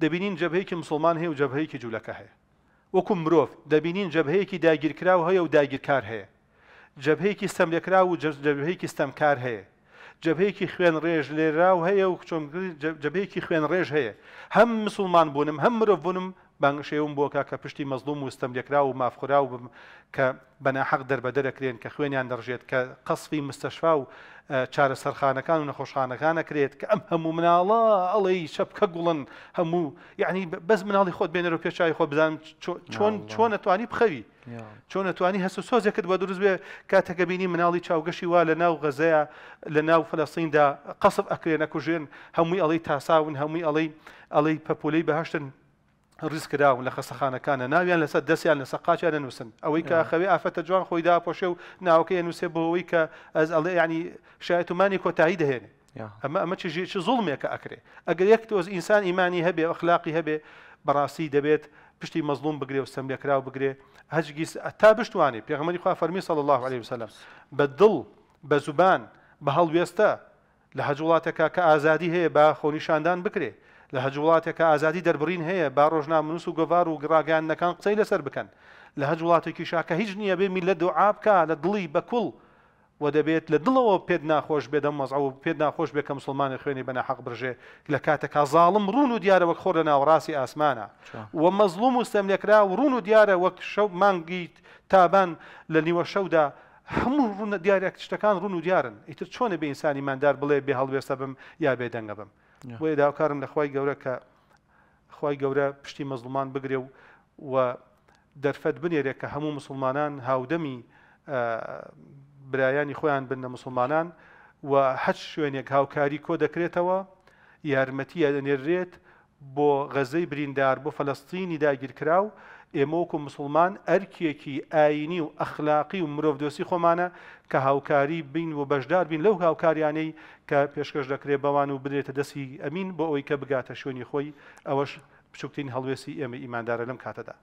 دەبینین جەبهەیەکی مسلمان هەیە و جەبهەیەکی جوولەکە هەیە وەکو مرۆڤ دەبینین جەبهەیەکی داگیرکرا و هەیە و داگیرکار هەیە جەبهەیەکی سەملێکرا و جەبهەیەکی ستەمکار هەیە جەبەیەکی خوێن ڕێژ لێرا و هەیە و چۆنگری جەبەیەکی خوێن ڕێژ هەیە هەم مسلمان بوونم هەم مرۆڤ بوونم بانگشێوم بۆکە کە پشتی مەزلوم وستەملێکرا و مافخورا و کە بەناحەق دەربەدەرەکرێن کە خوێنیان دەڕژێت کە قەسفی مستەشفا و چارە سەرخانەکان و نەخۆشخانەکانەکرێت کە ئەم هەموو مناڵە ئەڵی شەپکە گوڵن هەموو یعنی بەس مناڵی خۆت بێنەرەوە پێشای خۆ بزانم چۆن چۆن نتوانی بخەوی چۆن نتوانی هەسو سۆزێکت بە دروست بێ کاتەکە بینی مناڵی چاوگەشی وا لە ناو غەزەیە لە ناو فلەسیندا قەسب ئەکرێنە کوژێن هەمووی ئەڵی تاساون هەمووی ئەڵی ئەڵی پەپۆلەی بەهشتن ڕیز کراون لە خەسەخانەکانە ناویان لەسەر دەستیان لەسەر قاچیان نووسن ئەوەی کە خەوێ ئافەتە جوان خۆی داپۆشێ و ناوەکەی نووسێ بۆەوەی کە ئەس ئەڵێ ینی شایەتمانی کۆتایی دەهێنێ ئەمە ئەمە چ ژێ زوڵمێکە ئەکرێ ئەگەر یەک تۆز ئینسان ئیمانی هەبێ ئەخلاقی هەبێ بەڕاستی دەبێت پشتی مەزلوم بگرێ و سەملێکرا و بگرێ هەجگیس تا بشتوانێ پێغمەری خوا فەرمی سەڵ الله عليه وسلم بە دڵ بە زوبان بە هەڵوێستە لە هەج وڵاتەکە کە ئازادی هەیە با خۆنیشاندان بکرێ لە هەج وڵاتێکە ئازادی دەربڕین هەیە با ڕۆژنامنووس و گۆڤار و گڕاگەانەکان قسەی لەسەر بکەن لە هەج وڵاتێکی شاکە هیچ نییە بێ میل لە دوعاابکە لە دڵی بەکوڵ و دەبێت لە دڵەوە پێت ناخۆش بێدەم مەزع و پێت ناخۆش بێ کە مسلمانی خوێنی بەنا حەق برژێ لە کاتەکە زاڵم ڕون و دیارە وەک خۆر لە ناوەڕاستی ئاسمانە و مەزلوم و سەملێکرا و ڕون و دیارە وەک شەو مانگیت تابان لە نیوە شەودا هەموو ڕونە دیارێک شتەکان ڕون و دیارن ئیتر چۆنە بە ئینسانی مادار بڵێ بێ هەڵوێستە بم یا بێ دەنگە بم وی داواکارم لە خی گەورە کە خی گەورە پشتی مەزلمان بگرێ و و دەرفەت بنێرێ کە هەموو مسلمانان هاودەمی برایانی خۆیان بنە مسلمانان و هەچ شوێنێک هاوکاری کۆ دەکرێتەوە یارمەتی دەنێرێت بۆ غەزەی بریندار بۆ فەلستینی داگیرکرااو ئێمەوەکو مسلمان ئەرکێکی ئاینی و ئەخلاقی و مرۆڤدۆسی خۆمانە کە هاوکاری بین و بەشدار بین لەو هاوکاریانەی کە پێشکەش دەکرێ بەوان و بدرێتە دەستی ئەمین بۆ ئەوی کە بگاتە شوێنی خۆی ئەوەش بچووکتین هەڵوێسی ئێمە ئیماندارە لەم کاتەدا.